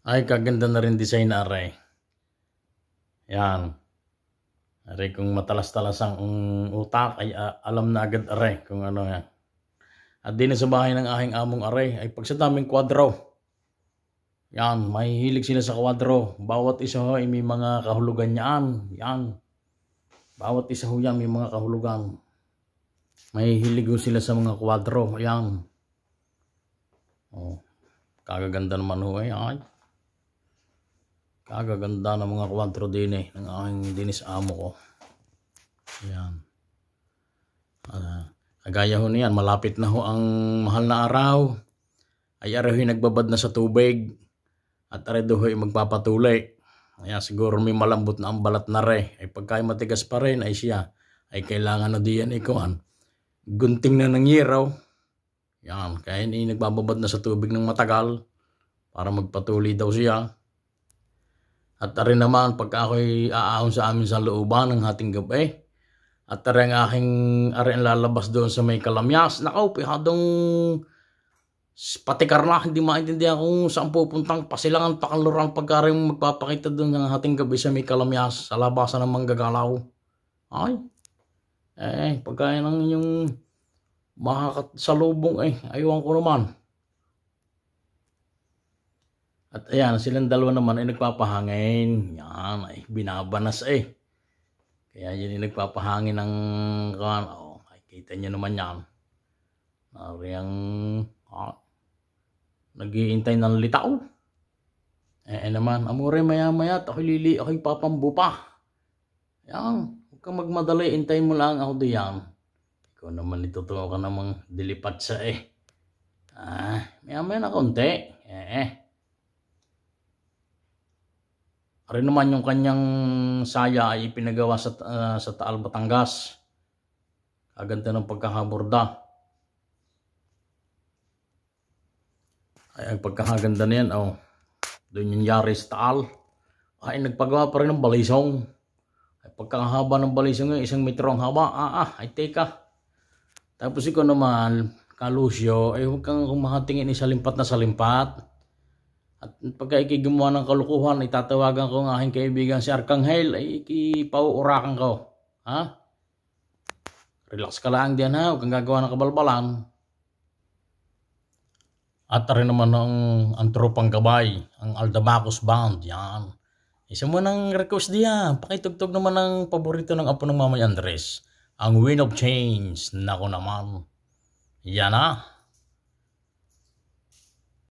Ay, kaganda na rin design array. Yan. Aray, kung matalas-talas ang utak, ay uh, alam na agad aray kung ano yan. At din sa bahay ng aking among aray ay pagsataming kwadro. Yan, may hilig sila sa kwadro. Bawat isa ho ay may mga kahulugan yan. Yan. Bawat isa ho yan may mga kahulugan. Mahihilig ho sila sa mga kwadro. Yan. Oh, kagaganda naman ho eh. Ay. Kagaganda ng mga kwantro din eh, ng aking dinis amo ko. Ayan. Uh, kagaya ho niyan, malapit na ho ang mahal na araw. Ay araw nagbabad na sa tubig. At aredo ho ay magpapatuloy. ayan siguro may malambot na ang balat na re. Ay pagka matigas pa rin ay siya. Ay kailangan na diyan ikuan. Gunting na ng yeraw. Yan. Kaya ni nagbababad na sa tubig ng matagal. Para magpatuloy daw siya. At rin naman pagka ako'y aahon sa amin sa looban ng ating gabi. At rin ang aking arin lalabas doon sa may kalamyas. Nakaw, pihadong patikar na. Hindi maintindihan kung saan pupuntang pasilangan pakalurang pagka rin magpapakita doon ng ating gabi sa may kalamyas. Sa labasan ng manggagalaw. Ay. Eh, pagka yan ang inyong makakasalubong eh. Aywan ko naman. At ayan, silang dalawa naman ay nagpapahangin. Yan, ay binabanas eh. Kaya yun yung nagpapahangin ng kan. Oh, kita nyo naman yan. Nariyang oh, naghihintay ng litaw. Eh, eh naman, amore maya maya, ako lili, ako'y papambupa. Yan, huwag kang magmadali, hintayin mo lang ako diyan. Ikaw naman itutuwa ka namang dilipat sa eh. Ah, maya maya na konti. Eh eh. Rin naman yung kanyang saya ay ipinagawa sa, uh, sa Taal Batangas. Kaganda ng pagkakaborda. Ay, ang pagkakaganda na yan, oh. Doon yung yari sa Taal. Ay, nagpagawa pa rin ng balisong. Ay, pagkakahaba ng balisong yung isang metro ang haba. Ah, ah, ay teka. Tapos ikaw naman, kalusyo, ay huwag kang kumahatingin sa limpat na salimpat. limpat. At pagka ikigimuha ng kalukuhan, itatawagan ko ang aking kaibigan si Arkanghel, ay ikipauurakan ko. Ha? Relax ka lang diyan ha, huwag kang gagawa ng kabalbalan. At rin naman ang, ang tropang gabay, ang Aldamacus Band, yan. Isa mo ng request diyan, pakitugtog naman ng paborito ng apo ng Mamay Andres, ang Wind of Change, nako naman. Yan ha.